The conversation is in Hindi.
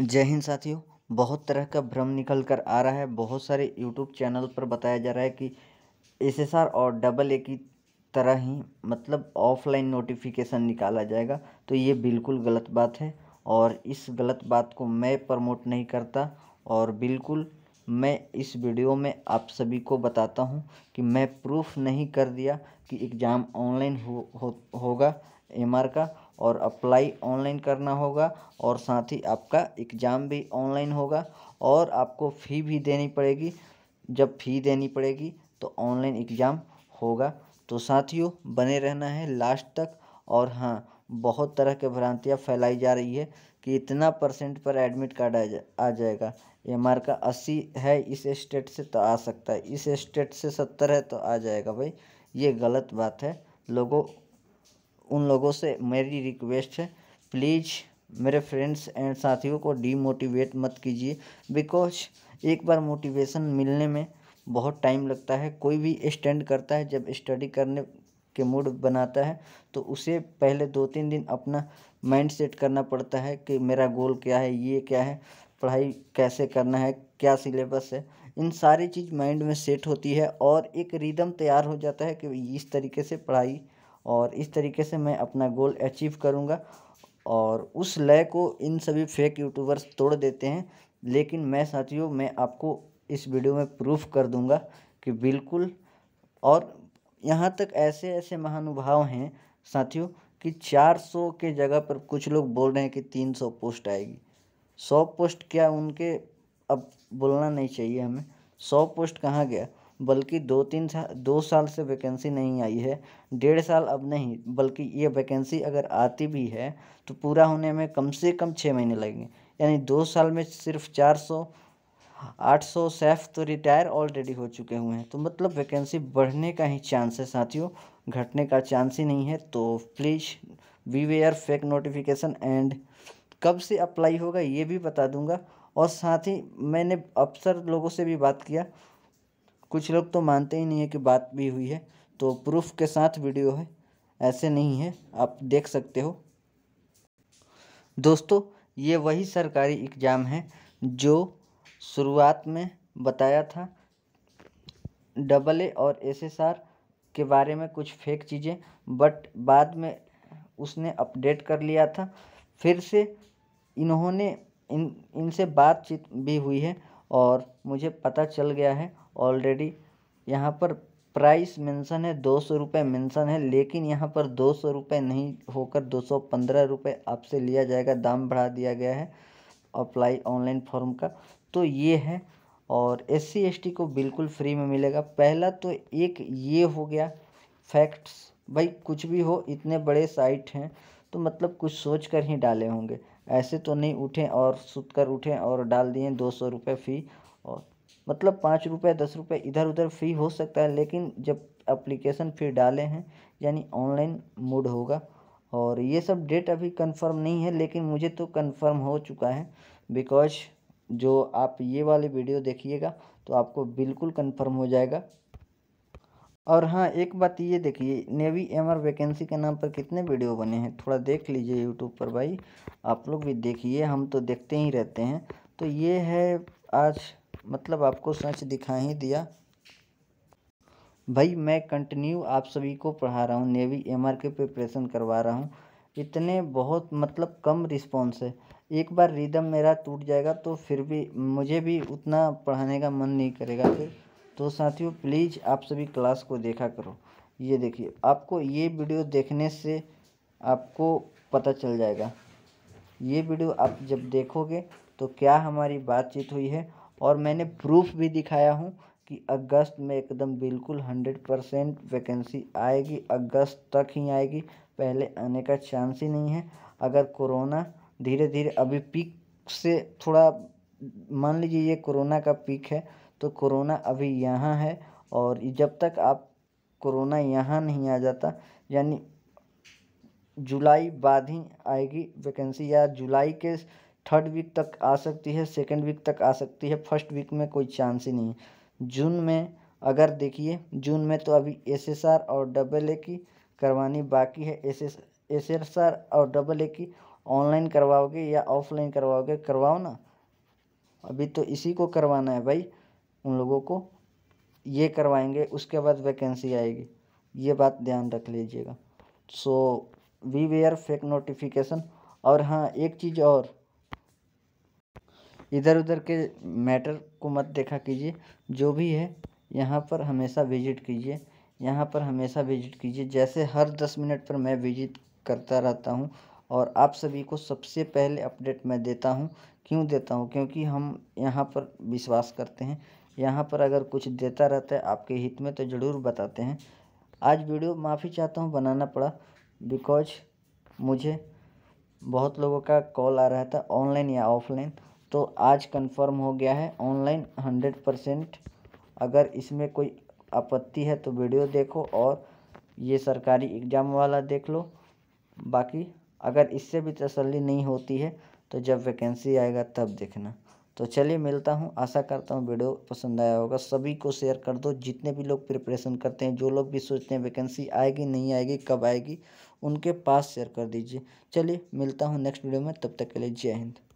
जय हिंद साथियों बहुत तरह का भ्रम निकल कर आ रहा है बहुत सारे यूट्यूब चैनल पर बताया जा रहा है कि एस और डबल ए की तरह ही मतलब ऑफलाइन नोटिफिकेशन निकाला जाएगा तो ये बिल्कुल गलत बात है और इस गलत बात को मैं प्रमोट नहीं करता और बिल्कुल मैं इस वीडियो में आप सभी को बताता हूँ कि मैं प्रूफ नहीं कर दिया कि एग्ज़ाम ऑनलाइन हो, हो होगा एम का और अप्लाई ऑनलाइन करना होगा और साथ ही आपका एग्ज़ाम भी ऑनलाइन होगा और आपको फ़ी भी देनी पड़ेगी जब फ़ी देनी पड़ेगी तो ऑनलाइन एग्ज़ाम होगा तो साथियों बने रहना है लास्ट तक और हाँ बहुत तरह के भ्रांतियाँ फैलाई जा रही है कि इतना परसेंट पर एडमिट कार्ड आ, जा, आ जाएगा एम आर का अस्सी है इस स्टेट से तो आ सकता है इस स्टेट से सत्तर है तो आ जाएगा भाई ये गलत बात है लोगों उन लोगों से मेरी रिक्वेस्ट है प्लीज़ मेरे फ्रेंड्स एंड साथियों को डीमोटिवेट मत कीजिए बिकॉज एक बार मोटिवेशन मिलने में बहुत टाइम लगता है कोई भी स्टैंड करता है जब स्टडी करने के मूड बनाता है तो उसे पहले दो तीन दिन अपना माइंड सेट करना पड़ता है कि मेरा गोल क्या है ये क्या है पढ़ाई कैसे करना है क्या सिलेबस है इन सारी चीज़ माइंड में सेट होती है और एक रिदम तैयार हो जाता है कि इस तरीके से पढ़ाई और इस तरीके से मैं अपना गोल अचीव करूँगा और उस लय को इन सभी फेक यूट्यूबर्स तोड़ देते हैं लेकिन मैं साथियों मैं आपको इस वीडियो में प्रूफ कर दूंगा कि बिल्कुल और यहाँ तक ऐसे ऐसे महानुभाव हैं साथियों कि 400 के जगह पर कुछ लोग बोल रहे हैं कि 300 पोस्ट आएगी 100 पोस्ट क्या उनके अब बोलना नहीं चाहिए हमें 100 पोस्ट कहाँ गया बल्कि दो तीन साल दो साल से वैकेंसी नहीं आई है डेढ़ साल अब नहीं बल्कि ये वैकेंसी अगर आती भी है तो पूरा होने में कम से कम छः महीने लगेंगे यानी दो साल में सिर्फ चार सौ आठ सौ सेफ तो रिटायर ऑलरेडी हो चुके हुए हैं तो मतलब वैकेंसी बढ़ने का ही चांस है साथियों घटने का चांस ही नहीं है तो please beware fake notification and कब से अप्लाई होगा ये भी बता दूंगा और साथ ही मैंने अफसर लोगों से भी बात किया कुछ लोग तो मानते ही नहीं है कि बात भी हुई है तो प्रूफ के साथ वीडियो है ऐसे नहीं है आप देख सकते हो दोस्तों ये वही सरकारी एग्ज़ाम है जो शुरुआत में बताया था डबल ए और एसएसआर के बारे में कुछ फेक चीज़ें बट बाद में उसने अपडेट कर लिया था फिर से इन्होंने इन इनसे बातचीत भी हुई है और मुझे पता चल गया है ऑलरेडी यहाँ पर प्राइस मेंशन है दो सौ रुपये मैंसन है लेकिन यहाँ पर दो सौ रुपये नहीं होकर दो सौ पंद्रह रुपये आपसे लिया जाएगा दाम बढ़ा दिया गया है अप्लाई ऑनलाइन फॉर्म का तो ये है और एस सी एस टी को बिल्कुल फ्री में मिलेगा पहला तो एक ये हो गया फैक्ट्स भाई कुछ भी हो इतने बड़े साइट हैं तो मतलब कुछ सोच कर ही डाले होंगे ऐसे तो नहीं उठें और सुत कर उठें और डाल दिए दो सौ रुपये फ़ी और मतलब पाँच रुपये दस रुपये इधर उधर फ्री हो सकता है लेकिन जब अप्लीकेशन फिर डाले हैं यानी ऑनलाइन मोड होगा और ये सब डेट अभी कंफर्म नहीं है लेकिन मुझे तो कंफर्म हो चुका है बिकॉज जो आप ये वाली वीडियो देखिएगा तो आपको बिल्कुल कंफर्म हो जाएगा और हाँ एक बात ये देखिए नेवी एमआर वैकेंसी के नाम पर कितने वीडियो बने हैं थोड़ा देख लीजिए यूट्यूब पर भाई आप लोग भी देखिए हम तो देखते ही रहते हैं तो ये है आज मतलब आपको सच दिखा ही दिया भाई मैं कंटिन्यू आप सभी को पढ़ा रहा हूँ नेवी एम आर के प्रिपरेशन करवा रहा हूँ इतने बहुत मतलब कम रिस्पॉन्स है एक बार रिदम मेरा टूट जाएगा तो फिर भी मुझे भी उतना पढ़ाने का मन नहीं करेगा फिर तो साथियों प्लीज़ आप सभी क्लास को देखा करो ये देखिए आपको ये वीडियो देखने से आपको पता चल जाएगा ये वीडियो आप जब देखोगे तो क्या हमारी बातचीत हुई है और मैंने प्रूफ भी दिखाया हूँ कि अगस्त में एकदम बिल्कुल हंड्रेड परसेंट वैकेंसी आएगी अगस्त तक ही आएगी पहले आने का चांस ही नहीं है अगर कोरोना धीरे धीरे अभी पीक से थोड़ा मान लीजिए ये कोरोना का पीक है तो कोरोना अभी यहाँ है और जब तक आप कोरोना यहाँ नहीं आ जाता यानी जुलाई बाद ही आएगी वैकेंसी या जुलाई के थर्ड वीक तक आ सकती है सेकेंड वीक तक आ सकती है फर्स्ट वीक में कोई चांस ही नहीं जून में अगर देखिए जून में तो अभी एस और डबल ए की करवानी बाकी है एस एस और डबल ए की ऑनलाइन करवाओगे या ऑफलाइन करवाओगे करवाओ ना अभी तो इसी को करवाना है भाई उन लोगों को ये करवाएंगे उसके बाद वैकेंसी आएगी ये बात ध्यान रख लीजिएगा so beware fake notification और हाँ एक चीज़ और इधर उधर के मैटर को मत देखा कीजिए जो भी है यहाँ पर हमेशा विजिट कीजिए यहाँ पर हमेशा विजिट कीजिए जैसे हर दस मिनट पर मैं विजिट करता रहता हूँ और आप सभी को सबसे पहले अपडेट मैं देता हूँ क्यों देता हूँ क्योंकि हम यहाँ पर विश्वास करते हैं यहाँ पर अगर कुछ देता रहता है आपके हित में तो ज़रूर बताते हैं आज वीडियो माफ़ी चाहता हूँ बनाना पड़ा बिकॉज मुझे बहुत लोगों का कॉल आ रहा था ऑनलाइन या ऑफलाइन तो आज कंफर्म हो गया है ऑनलाइन हंड्रेड परसेंट अगर इसमें कोई आपत्ति है तो वीडियो देखो और ये सरकारी एग्ज़ाम वाला देख लो बाकी अगर इससे भी तसल्ली नहीं होती है तो जब वैकेंसी आएगा तब देखना तो चलिए मिलता हूँ आशा करता हूँ वीडियो पसंद आया होगा सभी को शेयर कर दो जितने भी लोग प्रिपरेशन करते हैं जो लोग भी सोचते हैं वैकेंसी आएगी नहीं आएगी कब आएगी उनके पास शेयर कर दीजिए चलिए मिलता हूँ नेक्स्ट वीडियो में तब तक के लिए जय हिंद